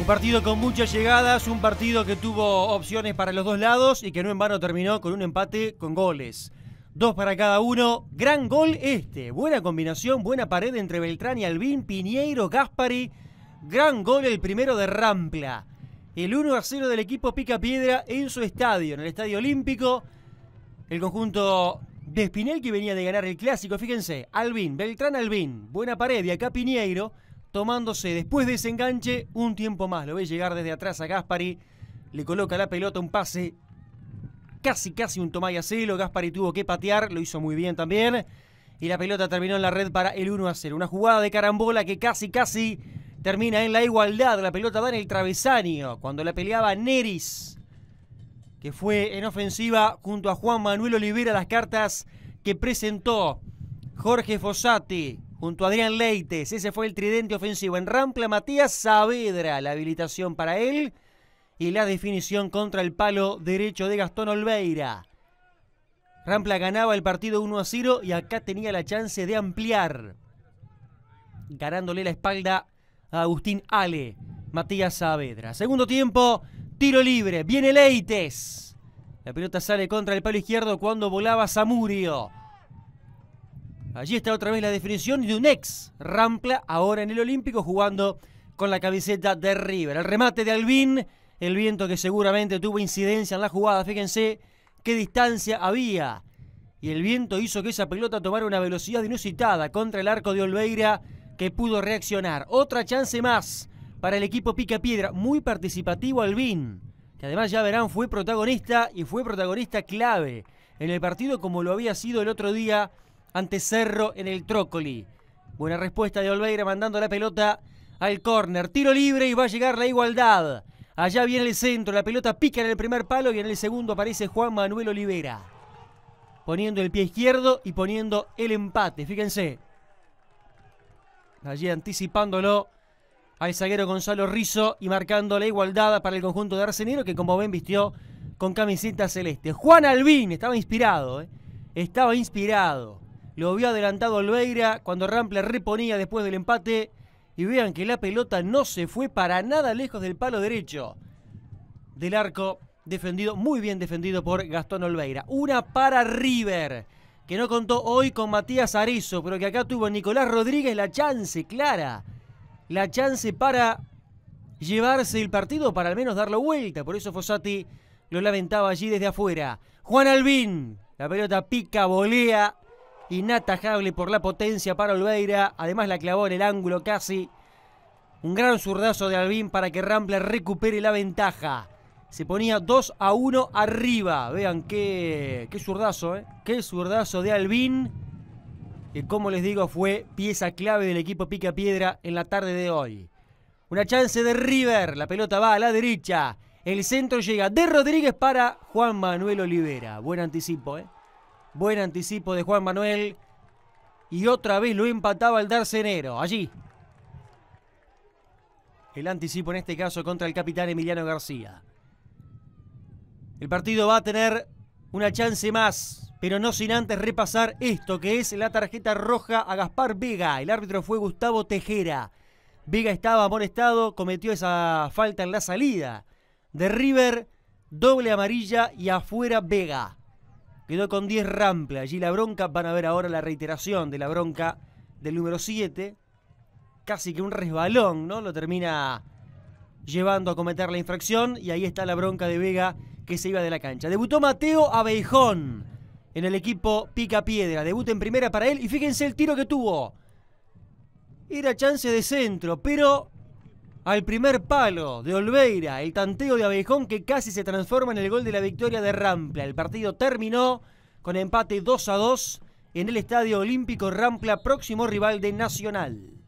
Un partido con muchas llegadas, un partido que tuvo opciones para los dos lados y que no en vano terminó con un empate con goles. Dos para cada uno. Gran gol este. Buena combinación, buena pared entre Beltrán y Albín, Piñeiro, Gaspari. Gran gol el primero de Rampla. El 1 a 0 del equipo Pica Piedra en su estadio, en el Estadio Olímpico. El conjunto de Espinel que venía de ganar el clásico. Fíjense, Albín, Beltrán, Albín. Buena pared y acá Piñeiro tomándose después de ese enganche un tiempo más. Lo ve llegar desde atrás a Gaspari, le coloca la pelota un pase, casi casi un toma y Gaspari tuvo que patear, lo hizo muy bien también. Y la pelota terminó en la red para el 1 a 0. Una jugada de carambola que casi casi termina en la igualdad. La pelota da en el travesaño cuando la peleaba Neris, que fue en ofensiva junto a Juan Manuel Olivera las cartas que presentó Jorge Fossati junto a Adrián Leites. Ese fue el tridente ofensivo. En Rampla, Matías Saavedra, la habilitación para él. Y la definición contra el palo derecho de Gastón Olveira. Rampla ganaba el partido 1 a 0 y acá tenía la chance de ampliar. Ganándole la espalda a Agustín Ale, Matías Saavedra. Segundo tiempo, tiro libre. Viene Leites. La pelota sale contra el palo izquierdo cuando volaba Zamurio. Allí está otra vez la definición de un ex Rampla, ahora en el Olímpico, jugando con la camiseta de River. El remate de Albín, el viento que seguramente tuvo incidencia en la jugada. Fíjense qué distancia había. Y el viento hizo que esa pelota tomara una velocidad inusitada contra el arco de Olveira, que pudo reaccionar. Otra chance más para el equipo Pica Piedra. Muy participativo Albín, que además ya verán fue protagonista y fue protagonista clave en el partido como lo había sido el otro día ante Cerro en el Trócoli. Buena respuesta de Olveira mandando la pelota al córner. Tiro libre y va a llegar la igualdad. Allá viene el centro, la pelota pica en el primer palo y en el segundo aparece Juan Manuel Olivera. Poniendo el pie izquierdo y poniendo el empate, fíjense. Allí anticipándolo al zaguero Gonzalo Rizzo y marcando la igualdad para el conjunto de Arcenero que como ven vistió con camiseta celeste. Juan Albín estaba inspirado, ¿eh? estaba inspirado. Lo había adelantado Olveira cuando Rampla reponía después del empate. Y vean que la pelota no se fue para nada lejos del palo derecho del arco defendido, muy bien defendido por Gastón Olveira. Una para River, que no contó hoy con Matías Arizo, pero que acá tuvo Nicolás Rodríguez la chance clara. La chance para llevarse el partido, para al menos darlo vuelta. Por eso Fossati lo lamentaba allí desde afuera. Juan Albín, la pelota pica, volea, inatajable por la potencia para Olveira. Además la clavó en el ángulo casi. Un gran zurdazo de Albín para que Rambla recupere la ventaja. Se ponía 2 a 1 arriba. Vean qué, qué zurdazo, ¿eh? Qué zurdazo de Albín. Que como les digo fue pieza clave del equipo Pica Piedra en la tarde de hoy. Una chance de River. La pelota va a la derecha. El centro llega de Rodríguez para Juan Manuel Olivera. Buen anticipo, ¿eh? Buen anticipo de Juan Manuel. Y otra vez lo empataba el Darcenero. Allí. El anticipo en este caso contra el capitán Emiliano García. El partido va a tener una chance más, pero no sin antes repasar esto, que es la tarjeta roja a Gaspar Vega. El árbitro fue Gustavo Tejera. Vega estaba molestado, cometió esa falta en la salida. De River, doble amarilla y afuera Vega. Quedó con 10 Rample. Allí la bronca. Van a ver ahora la reiteración de la bronca del número 7. Casi que un resbalón, ¿no? Lo termina llevando a cometer la infracción. Y ahí está la bronca de Vega que se iba de la cancha. Debutó Mateo Abeijón en el equipo Pica Piedra. Debuta en primera para él. Y fíjense el tiro que tuvo. Era chance de centro, pero al primer palo de Olveira, el tanteo de Abejón que casi se transforma en el gol de la victoria de Rampla. El partido terminó con empate 2 a 2 en el Estadio Olímpico Rampla, próximo rival de Nacional.